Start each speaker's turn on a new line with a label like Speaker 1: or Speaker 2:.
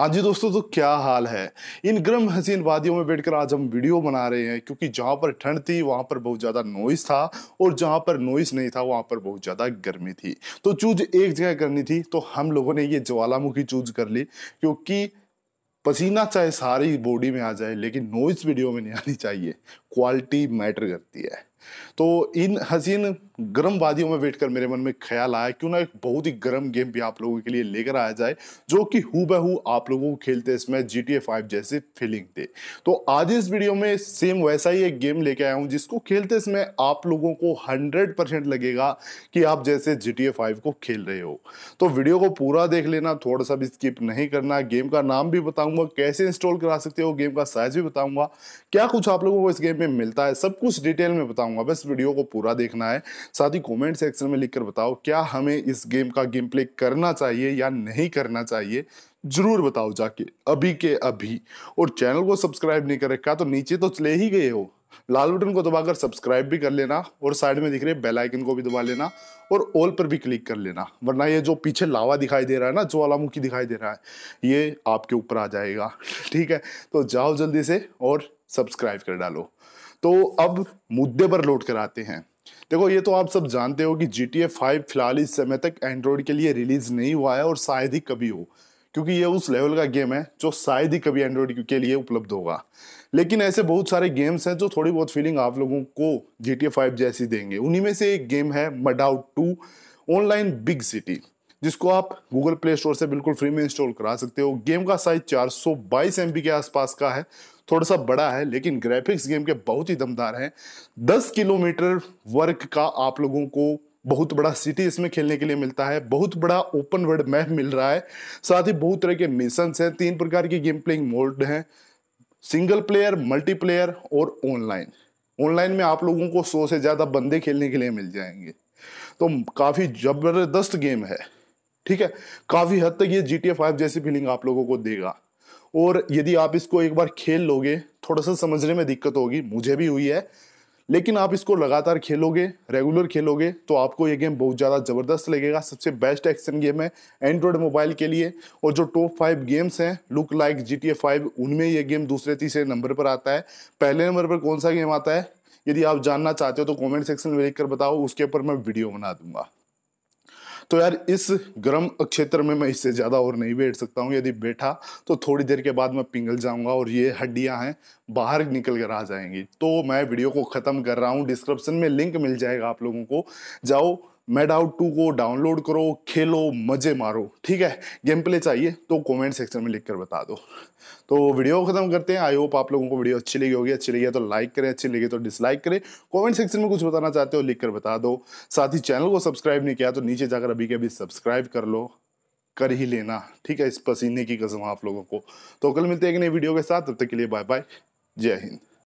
Speaker 1: हाँ जी दोस्तों तो क्या हाल है इन गर्म हसीन वादियों में बैठकर आज हम वीडियो बना रहे हैं क्योंकि जहाँ पर ठंड थी वहाँ पर बहुत ज़्यादा नॉइस था और जहाँ पर नॉइस नहीं था वहाँ पर बहुत ज़्यादा गर्मी थी तो चूज एक जगह करनी थी तो हम लोगों ने ये ज्वालामुखी चूज कर ली क्योंकि पसीना चाहे सारी बॉडी में आ जाए लेकिन नॉइस वीडियो में नहीं आनी चाहिए क्वालिटी मैटर करती है तो इन हसीन गर्म वादियों में बैठकर मेरे मन में ख्याल आया क्यों ना एक बहुत ही गर्म गेम भी आप लोगों के लिए लेकर आया जाए जो कि हु बहू आप लोगों को खेलते इसमें जी टी फाइव जैसे फीलिंग थे तो आज इस वीडियो में सेम वैसा ही एक गेम लेके आया हूं जिसको खेलते इसमें आप लोगों को हंड्रेड परसेंट लगेगा कि आप जैसे जी टी फाइव को खेल रहे हो तो वीडियो को पूरा देख लेना थोड़ा सा भी स्किप नहीं करना गेम का नाम भी बताऊंगा कैसे इंस्टॉल करा सकते हो गेम का साइज भी बताऊंगा क्या कुछ आप लोगों को इस गेम में मिलता है सब कुछ डिटेल में बताऊंगा बताऊंगा बस वीडियो को पूरा देखना है साथ ही कॉमेंट सेक्शन में लिखकर बताओ क्या हमें इस गेम का गेम प्ले करना चाहिए या नहीं करना चाहिए जरूर बताओ जाके अभी के अभी और चैनल को सब्सक्राइब नहीं कर रखा तो नीचे तो चले ही गए हो लाल बटन को दबाकर सब्सक्राइब भी कर लेना और साइड में दिख रहे बेल आइकन को भी दबा लेना और ऑल पर भी क्लिक कर लेना वरना ये जो पीछे लावा दिखाई दे रहा है ना ज्वालामुखी दिखाई दे रहा है ये आपके ऊपर आ जाएगा ठीक है तो जाओ जल्दी से और सब्सक्राइब कर डालो तो अब मुद्दे पर लौट कर आते हैं देखो ये तो आप सब जानते हो कि जी टी ए फाइव फिलहाल इस समय तक एंड्रॉयड के लिए रिलीज नहीं हुआ है और शायद ही कभी हो क्योंकि ये उस लेवल का गेम है जो शायद ही कभी एंड्रॉयड के लिए उपलब्ध होगा लेकिन ऐसे बहुत सारे गेम्स हैं जो थोड़ी बहुत फीलिंग आप लोगों को जी टी ए फाइव जैसी देंगे उन्हीं में से एक गेम है MadOut two online Big City जिसको आप गूगल प्ले स्टोर से बिल्कुल फ्री में इंस्टॉल करा सकते हो गेम का साइज चार सौ के आसपास का है थोड़ा सा बड़ा है लेकिन ग्राफिक्स गेम के बहुत ही दमदार हैं 10 किलोमीटर वर्क का आप लोगों को बहुत बड़ा सिटी इसमें खेलने के लिए मिलता है बहुत बड़ा ओपन वर्ल्ड मैप मिल रहा है साथ ही बहुत तरह के मिशन हैं तीन प्रकार के गेम प्लेइंग मोड हैं सिंगल प्लेयर मल्टीप्लेयर और ऑनलाइन ऑनलाइन में आप लोगों को सौ से ज़्यादा बंदे खेलने के लिए मिल जाएंगे तो काफ़ी ज़बरदस्त गेम है ठीक है काफी हद तक ये जी टी फाइव जैसी फीलिंग आप लोगों को देगा और यदि आप इसको एक बार खेल लोगे थोड़ा सा समझने में दिक्कत होगी मुझे भी हुई है लेकिन आप इसको लगातार खेलोगे रेगुलर खेलोगे तो आपको ये गेम बहुत ज़्यादा ज़बरदस्त लगेगा सबसे बेस्ट एक्शन गेम है एंड्रॉयड मोबाइल के लिए और जो टॉप फाइव गेम्स हैं look like G T A five उनमें ये गेम दूसरे तीसरे नंबर पर आता है पहले नंबर पर कौन सा गेम आता है यदि आप जानना चाहते हो तो कमेंट सेक्शन में कर बताओ उसके ऊपर मैं वीडियो बना दूंगा तो यार इस गर्म क्षेत्र में मैं इससे ज़्यादा और नहीं बैठ सकता हूँ यदि बैठा तो थोड़ी देर के बाद मैं पिघल जाऊँगा और ये हड्डियाँ हैं बाहर निकल कर आ जाएंगी तो मैं वीडियो को ख़त्म कर रहा हूँ डिस्क्रिप्शन में लिंक मिल जाएगा आप लोगों को जाओ मेड आउट टू को डाउनलोड करो खेलो मजे मारो ठीक है गेम प्ले चाहिए तो कमेंट सेक्शन में लिख कर बता दो तो वीडियो खत्म करते हैं आई होप आप लोगों को वीडियो अच्छी लगी होगी अच्छी लगी है तो लाइक करें अच्छी लगी तो डिसलाइक करें कमेंट सेक्शन में कुछ बताना चाहते हो लिख कर बता दो साथ ही चैनल को सब्सक्राइब नहीं किया तो नीचे जाकर अभी के अभी सब्सक्राइब कर लो कर ही लेना ठीक है इस पसीने की कसम आप लोगों को तो कल मिलते हैं एक नई वीडियो के साथ तब तक के लिए बाय बाय जय हिंद